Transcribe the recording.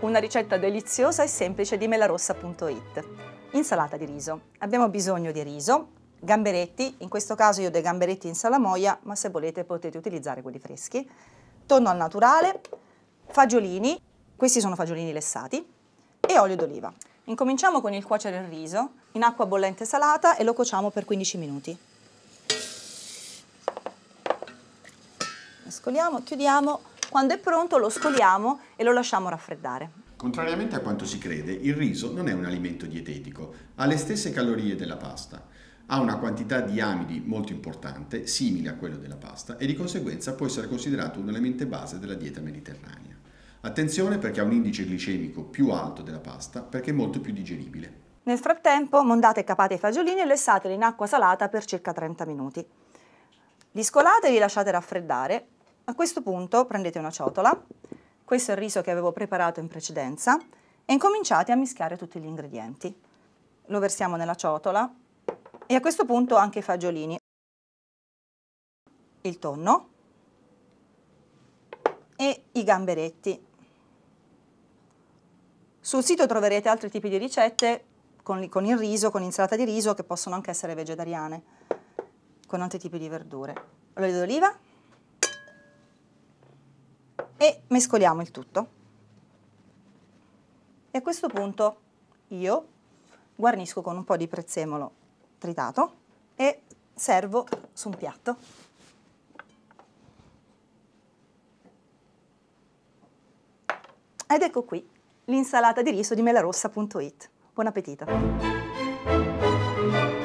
Una ricetta deliziosa e semplice di melarossa.it. Insalata di riso. Abbiamo bisogno di riso, gamberetti, in questo caso io ho dei gamberetti in salamoia, ma se volete potete utilizzare quelli freschi, tonno al naturale, fagiolini, questi sono fagiolini lessati, e olio d'oliva. Incominciamo con il cuocere il riso in acqua bollente salata e lo cuociamo per 15 minuti. mescoliamo, chiudiamo, quando è pronto lo scoliamo e lo lasciamo raffreddare. Contrariamente a quanto si crede, il riso non è un alimento dietetico, ha le stesse calorie della pasta, ha una quantità di amidi molto importante, simile a quello della pasta, e di conseguenza può essere considerato un elemento base della dieta mediterranea. Attenzione perché ha un indice glicemico più alto della pasta, perché è molto più digeribile. Nel frattempo mondate e capate i fagiolini e lessateli in acqua salata per circa 30 minuti. Li scolate e li lasciate raffreddare a questo punto prendete una ciotola, questo è il riso che avevo preparato in precedenza, e incominciate a mischiare tutti gli ingredienti. Lo versiamo nella ciotola e a questo punto anche i fagiolini, il tonno e i gamberetti. Sul sito troverete altri tipi di ricette con, con il riso, con insalata di riso, che possono anche essere vegetariane, con altri tipi di verdure. L'olio d'oliva e mescoliamo il tutto. E a questo punto io guarnisco con un po' di prezzemolo tritato e servo su un piatto. Ed ecco qui l'insalata di riso di melarossa.it. Buon appetito!